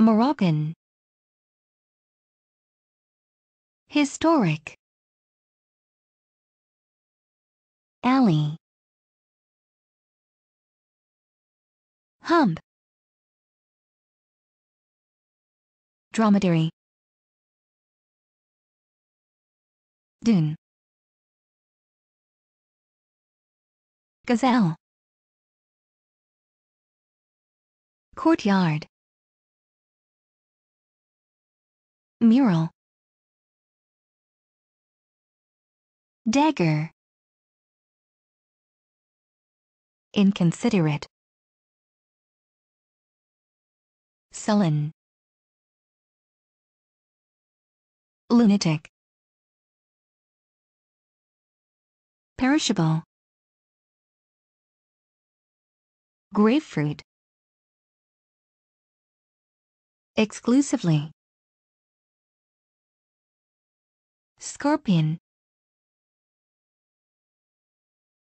Moroccan Historic Alley Hump Dromedary Dune Gazelle Courtyard mural dagger inconsiderate sullen lunatic perishable grapefruit exclusively Scorpion.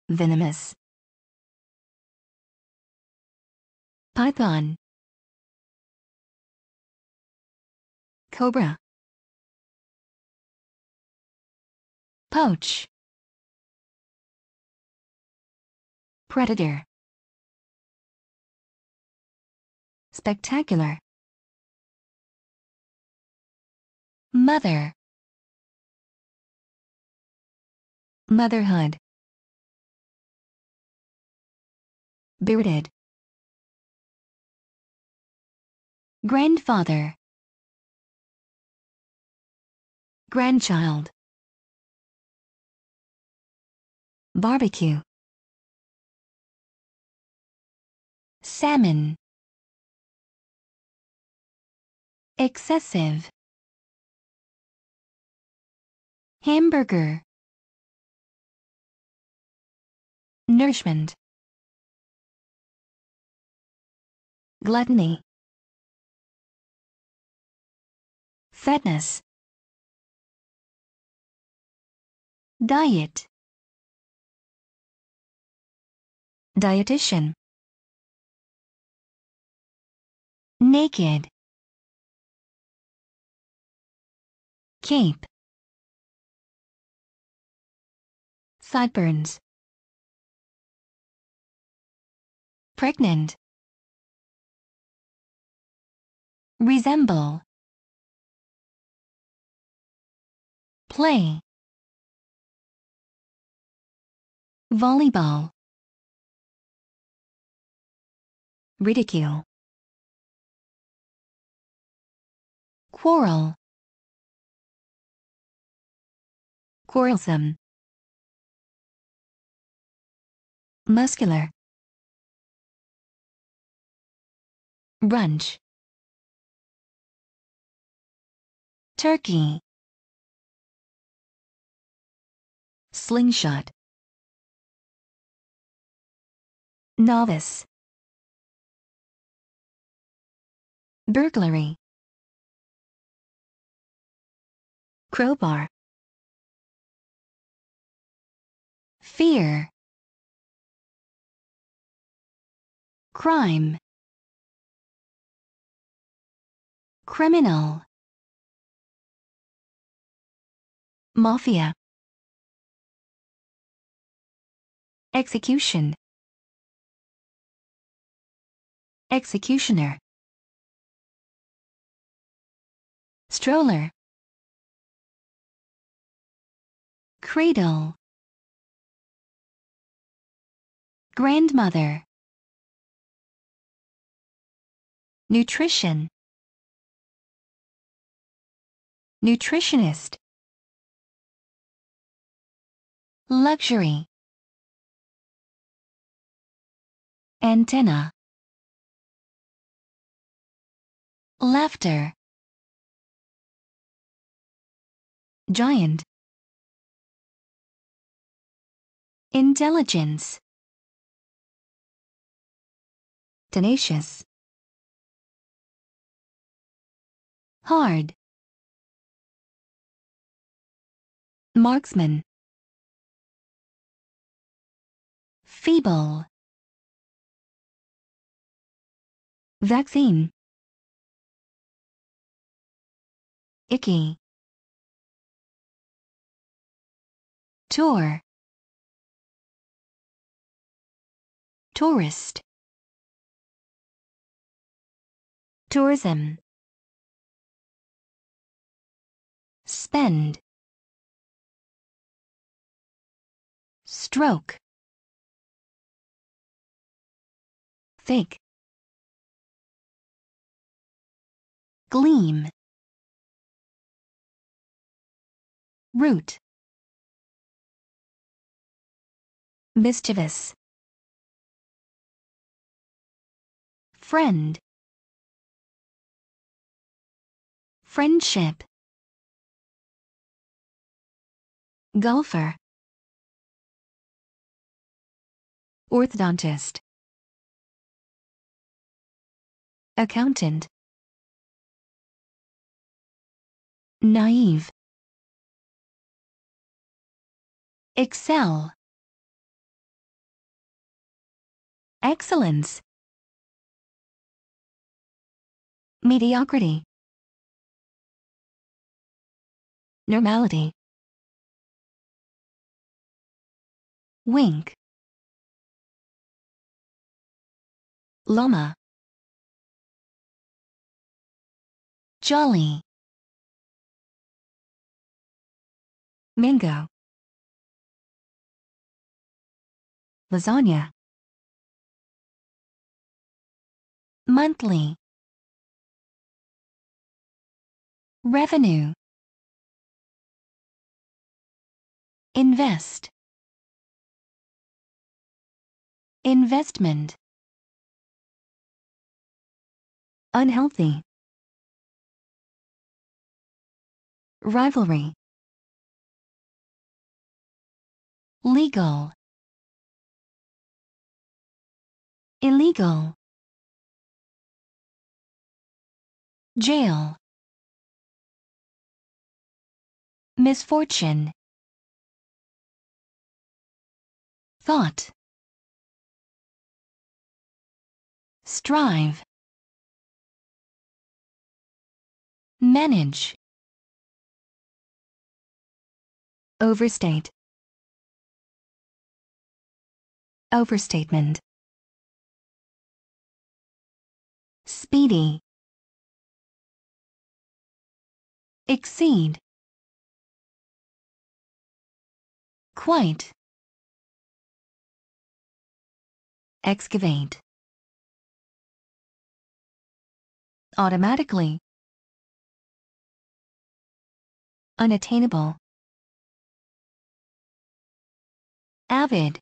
Venomous. Python. Cobra. Poach. Predator. Spectacular. Mother. Motherhood. Bearded. Grandfather. Grandchild. Barbecue. Salmon. Excessive. Hamburger. nourishment gluttony fatness diet dietitian naked cape sideburns Pregnant. Resemble. Play. Volleyball. Ridicule. Quarrel. Quarrelsome. Muscular. brunch turkey slingshot novice burglary crowbar fear crime criminal mafia execution executioner stroller cradle grandmother nutrition nutritionist, luxury, antenna, laughter, giant, intelligence, tenacious, hard, Marksman Feeble Vaccine Icky Tour Tourist Tourism Spend stroke. Think. Gleam. Root. Mischievous. Friend. Friendship. Golfer Orthodontist. Accountant. Naive. Excel. Excellence. Mediocrity. Normality. Wink. llama jolly mango lasagna monthly revenue invest investment unhealthy. Rivalry. Legal. Illegal. Jail. Misfortune. Thought. Strive. manage overstate overstatement speedy exceed quite excavate automatically unattainable. Avid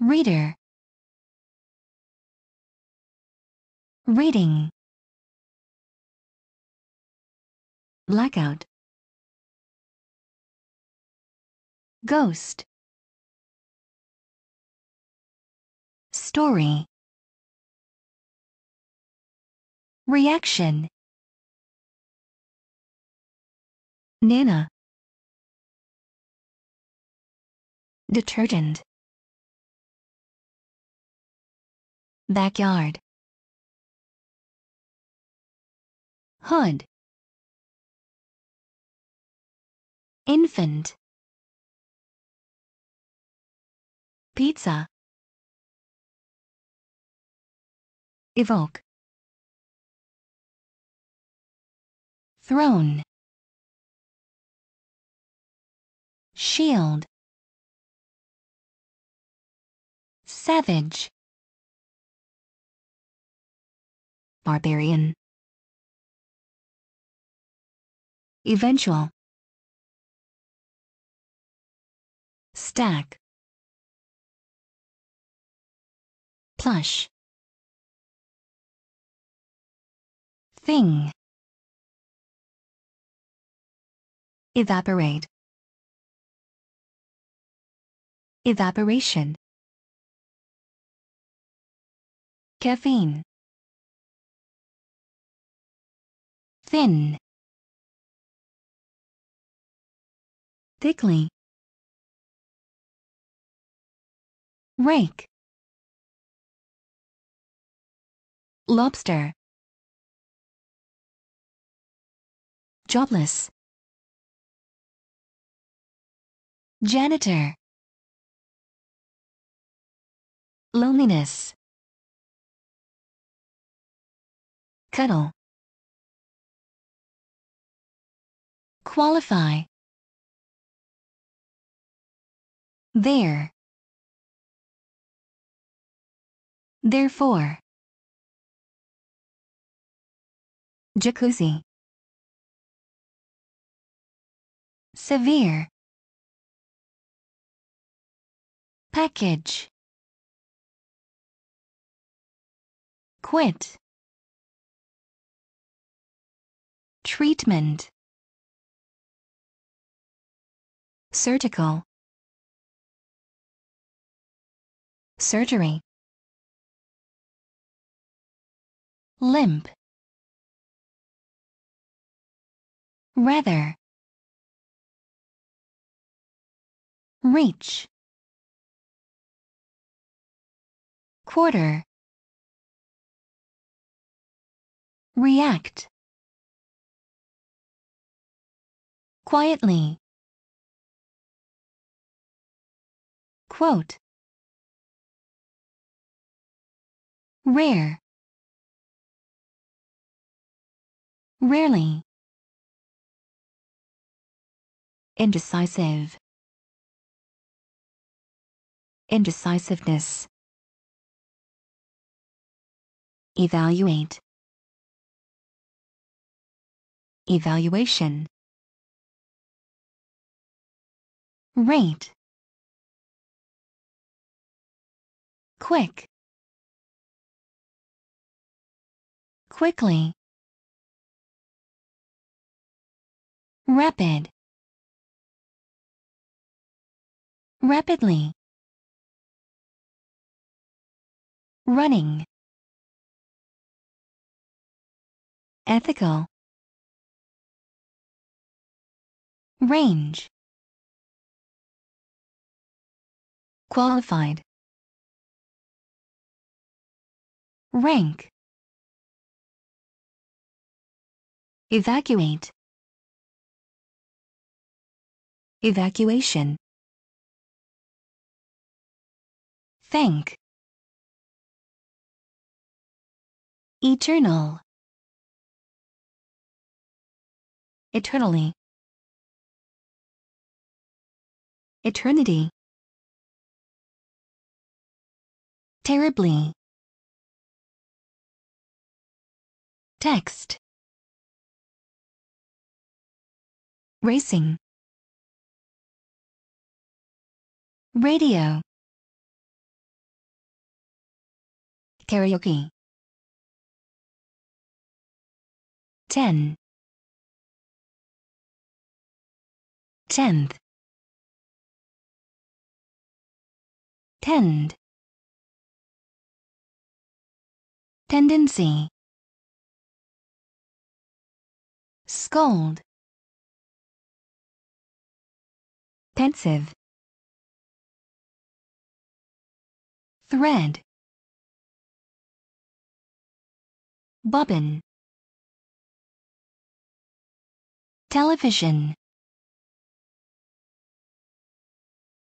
Reader Reading Blackout Ghost Story Reaction Nana. Detergent. Backyard. Hood. Infant. Pizza. Evoke. Throne. shield savage barbarian eventual stack plush thing evaporate Evaporation Caffeine Thin Thickly Rake Lobster Jobless Janitor Loneliness. Cuddle. Qualify. There. Therefore. Jacuzzi. Severe. Package. quit. Treatment Surgical Surgery Limp Rather Reach Quarter React. Quietly. Quote. Rare. Rarely. Indecisive. Indecisiveness. Evaluate. Evaluation Rate Quick Quickly Rapid Rapidly Running Ethical Range Qualified Rank Evacuate Evacuation Thank Eternal Eternally Eternity. Terribly. Text. Racing. Radio. Karaoke. 10 tenth tend tendency scold pensive thread bobbin television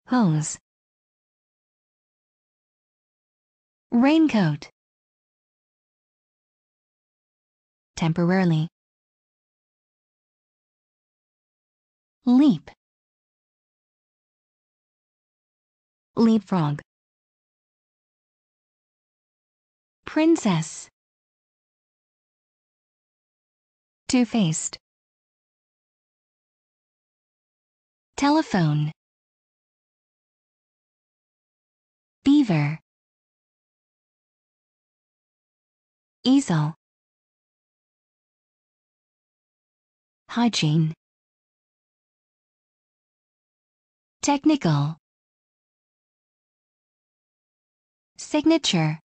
hose Raincoat. Temporarily. Leap. Leapfrog. Princess. Two-faced. Telephone. Beaver. Easel. Hygiene. Technical. Signature.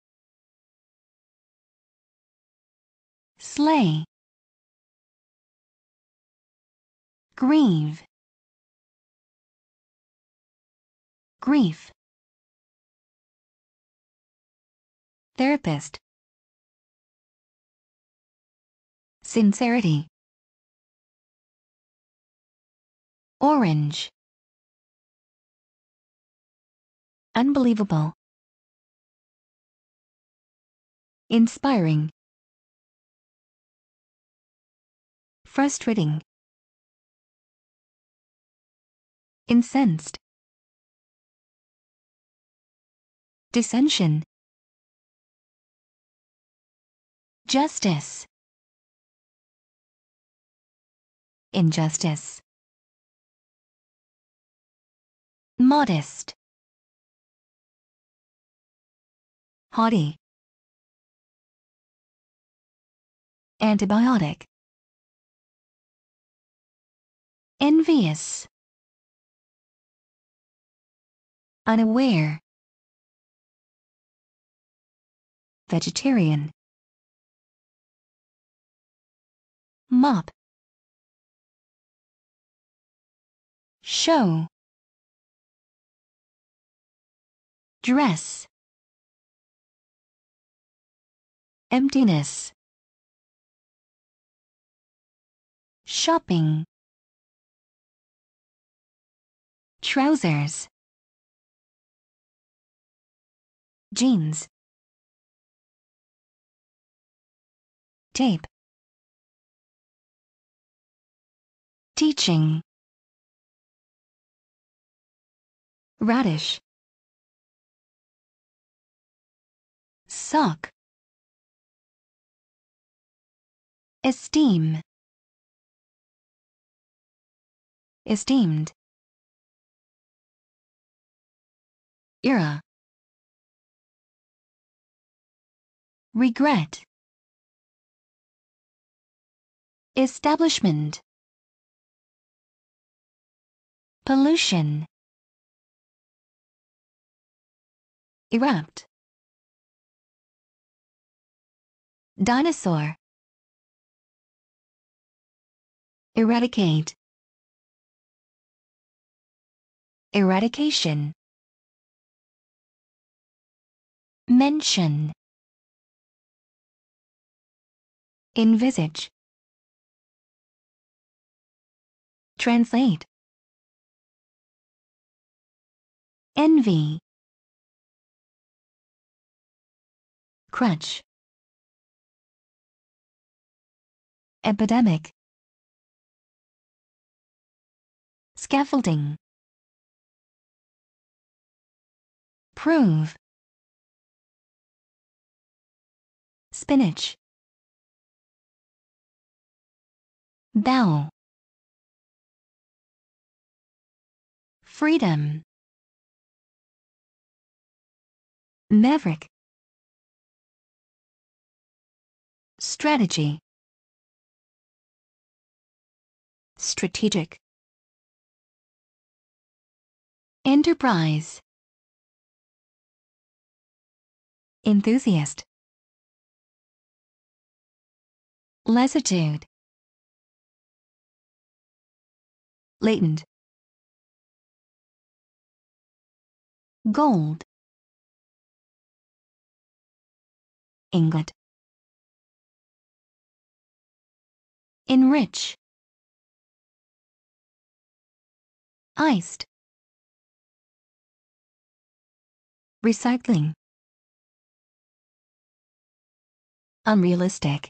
Slay. Grieve. Grief. Therapist. Sincerity. Orange. Unbelievable. Inspiring. Frustrating. Incensed. Dissension. Justice. injustice. Modest. Haughty. Antibiotic. Envious. Unaware. Vegetarian. Mop. show dress emptiness shopping trousers jeans tape teaching radish suck esteem esteemed era regret establishment pollution erupt dinosaur eradicate eradication mention envisage translate envy Crunch. epidemic scaffolding prove spinach bell freedom maverick Strategy Strategic Enterprise Enthusiast Lassitude Latent Gold ingot. enrich iced recycling unrealistic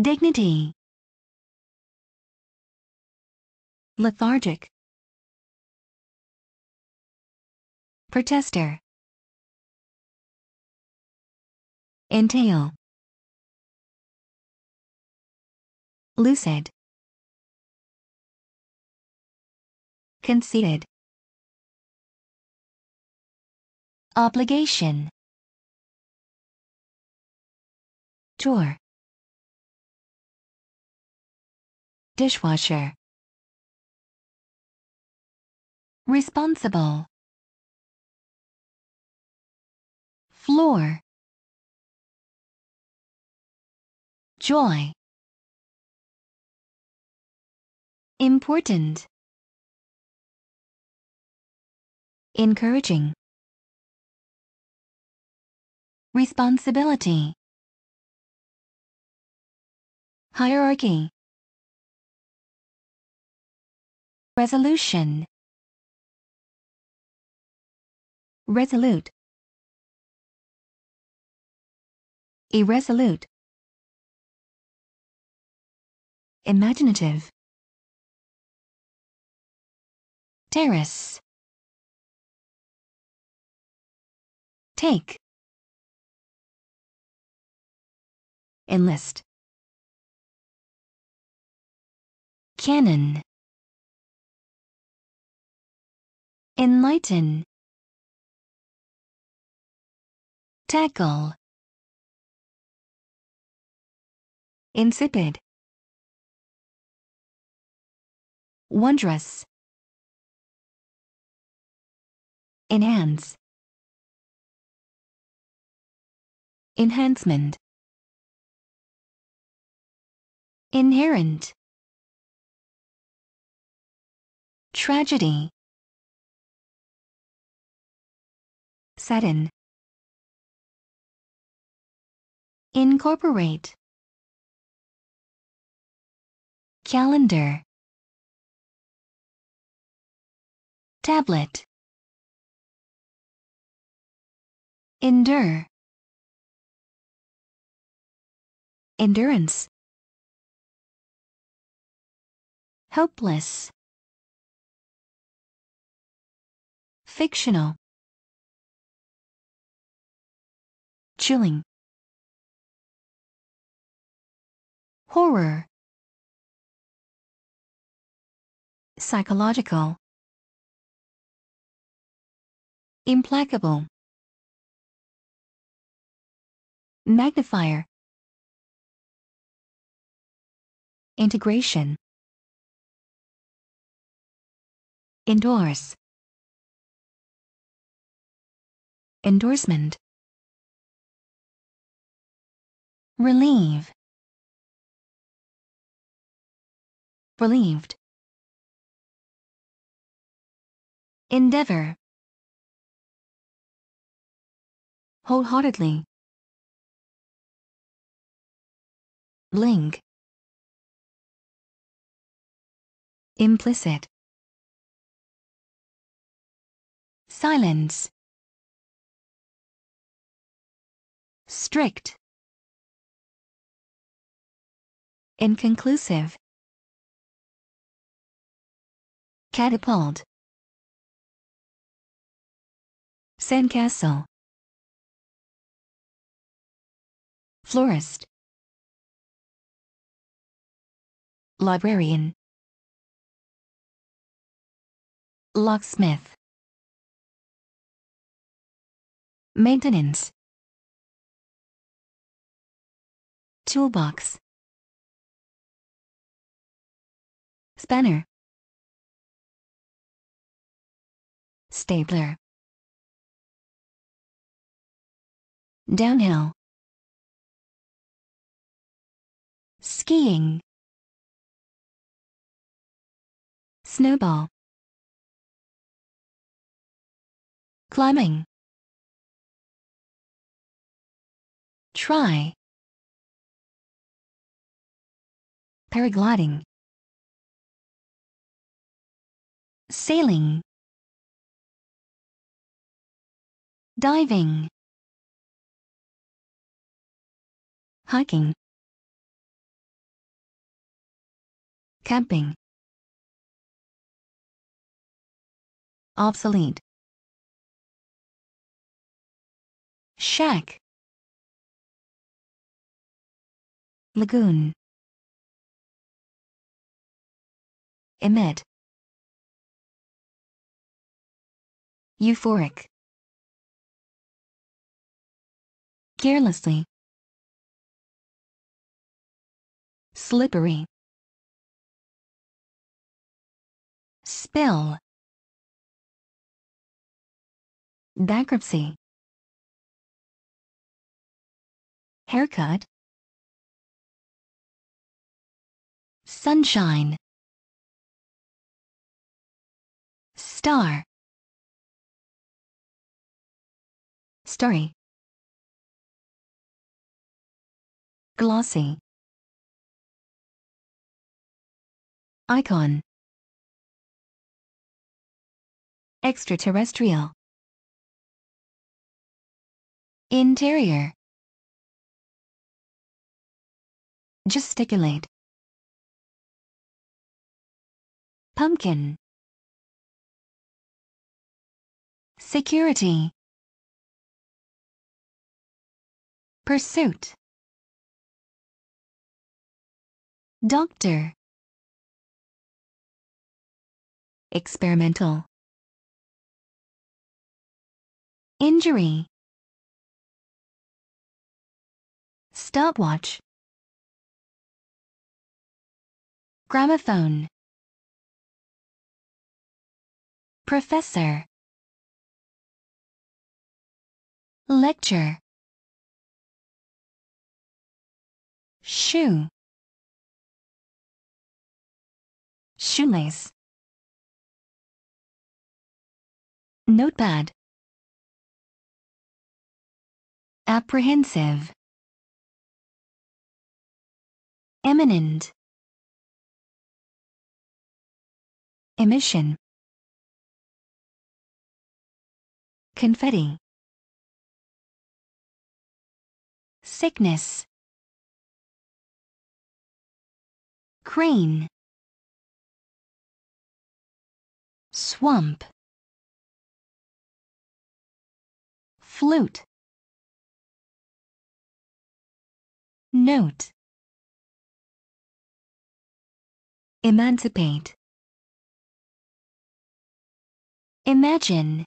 dignity lethargic protester entail lucid conceded obligation drawer dishwasher responsible floor joy Important. Encouraging. Responsibility. Hierarchy. Resolution. Resolute. Irresolute. Imaginative. terrace take enlist canon enlighten tackle insipid wondrous enhance enhancement inherent tragedy sudden incorporate calendar tablet endure endurance helpless fictional chilling horror psychological implacable Magnifier Integration Endorse Endorsement Relieve Relieved Endeavor Wholeheartedly link implicit silence strict inconclusive catapult sandcastle florist Librarian Locksmith Maintenance Toolbox Spanner Stapler Downhill Skiing snowball climbing try paragliding sailing diving hiking camping obsolete. Shack Lagoon Emit Euphoric Carelessly Slippery Spill bankruptcy haircut sunshine star story glossy icon extraterrestrial Interior. Gesticulate. Pumpkin. Security. Pursuit. Doctor. Experimental. Injury. stopwatch gramophone professor lecture shoe shoelace notepad apprehensive eminent emission confetti sickness crane swamp flute note Emancipate. Imagine.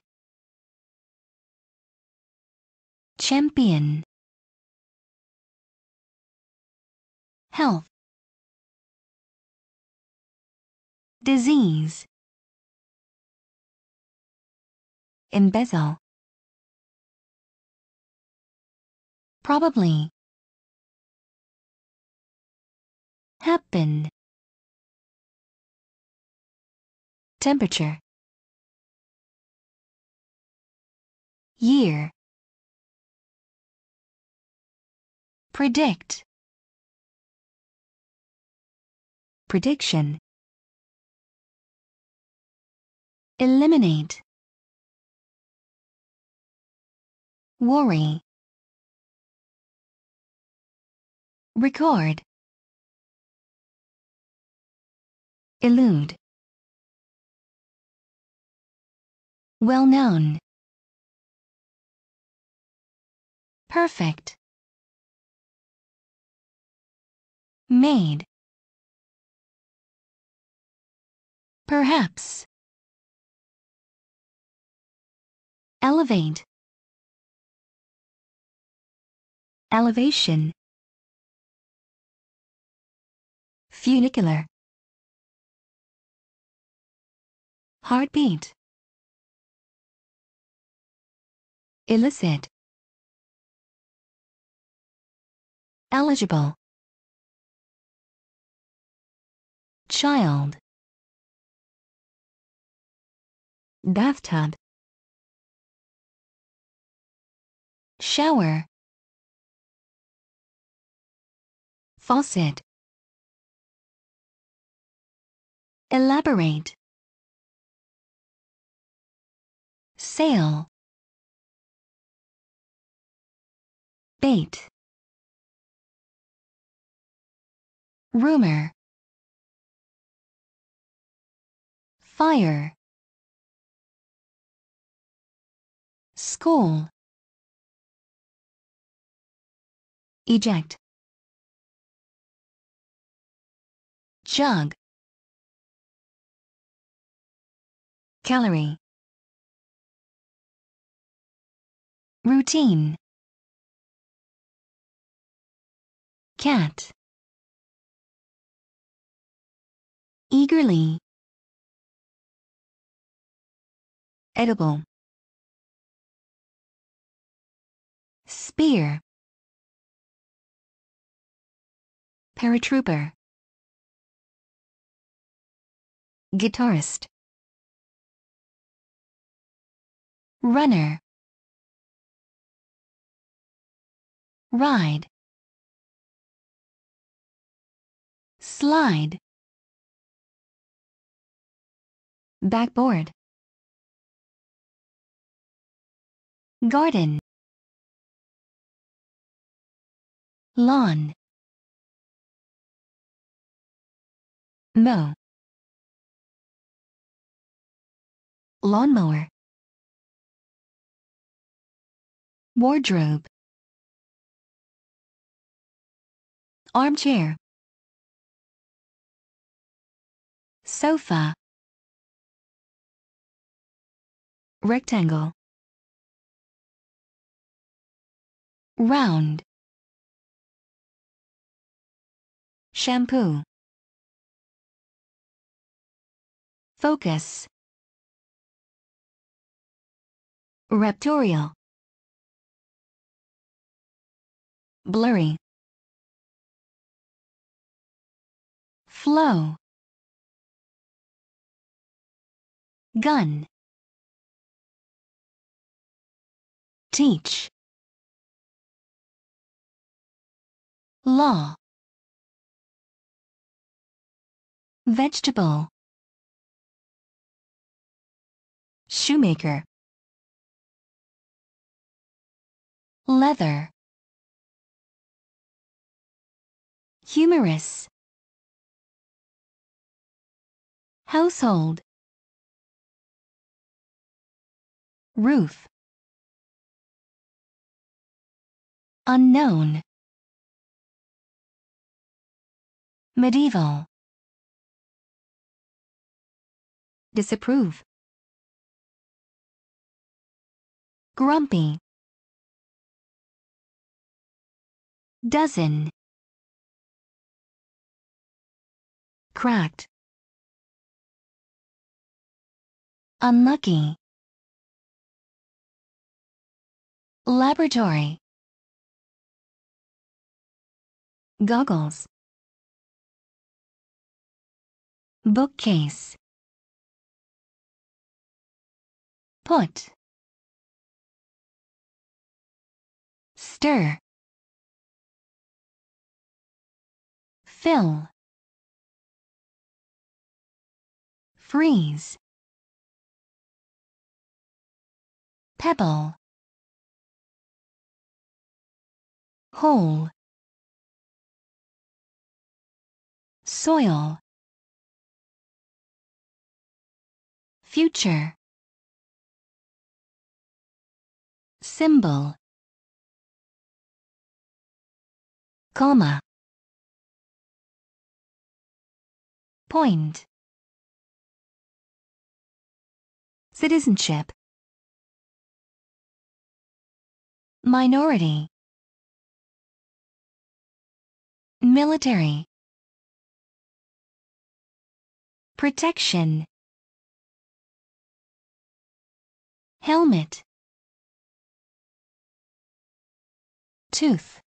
Champion. Health. Disease. Embezzle. Probably. Happen. Temperature Year Predict Prediction Eliminate Worry Record Elude Well known. Perfect. Made. Perhaps. Elevate. Elevation. Funicular. Heartbeat. illicit eligible child bathtub shower faucet elaborate sale Date. Rumor. Fire. School. Eject. Jug. Calorie. Routine. cat eagerly edible spear paratrooper guitarist runner ride slide backboard garden lawn mow lawnmower wardrobe armchair sofa rectangle round shampoo focus raptorial blurry flow gun teach law vegetable shoemaker leather humorous household Ruth. Unknown. Medieval. Disapprove. Grumpy. Dozen. Cracked. Unlucky. Laboratory. Goggles. Bookcase. Put. Stir. Fill. Freeze. Pebble. Hole. Soil. Future. Symbol. Comma. Point. Citizenship. Minority. Military. Protection. Helmet. Tooth.